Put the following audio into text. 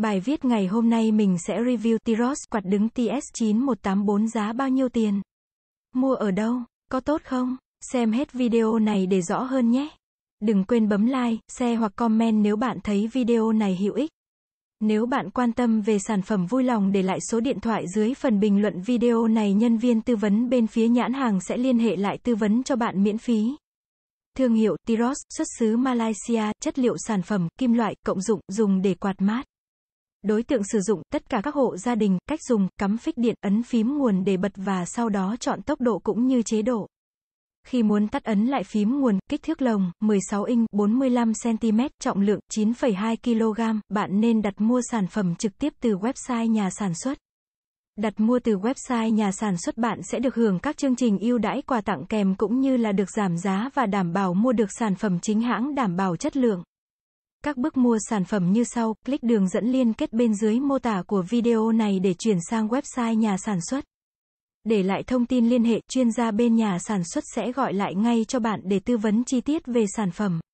Bài viết ngày hôm nay mình sẽ review Tiros quạt đứng TS9184 giá bao nhiêu tiền? Mua ở đâu? Có tốt không? Xem hết video này để rõ hơn nhé. Đừng quên bấm like, share hoặc comment nếu bạn thấy video này hữu ích. Nếu bạn quan tâm về sản phẩm vui lòng để lại số điện thoại dưới phần bình luận video này nhân viên tư vấn bên phía nhãn hàng sẽ liên hệ lại tư vấn cho bạn miễn phí. Thương hiệu Tiros, xuất xứ Malaysia, chất liệu sản phẩm, kim loại, cộng dụng, dùng để quạt mát đối tượng sử dụng, tất cả các hộ gia đình, cách dùng, cắm phích điện, ấn phím nguồn để bật và sau đó chọn tốc độ cũng như chế độ. Khi muốn tắt ấn lại phím nguồn, kích thước lồng, 16 inch, 45cm, trọng lượng, 9,2 kg, bạn nên đặt mua sản phẩm trực tiếp từ website nhà sản xuất. Đặt mua từ website nhà sản xuất bạn sẽ được hưởng các chương trình ưu đãi quà tặng kèm cũng như là được giảm giá và đảm bảo mua được sản phẩm chính hãng đảm bảo chất lượng. Các bước mua sản phẩm như sau, click đường dẫn liên kết bên dưới mô tả của video này để chuyển sang website nhà sản xuất. Để lại thông tin liên hệ, chuyên gia bên nhà sản xuất sẽ gọi lại ngay cho bạn để tư vấn chi tiết về sản phẩm.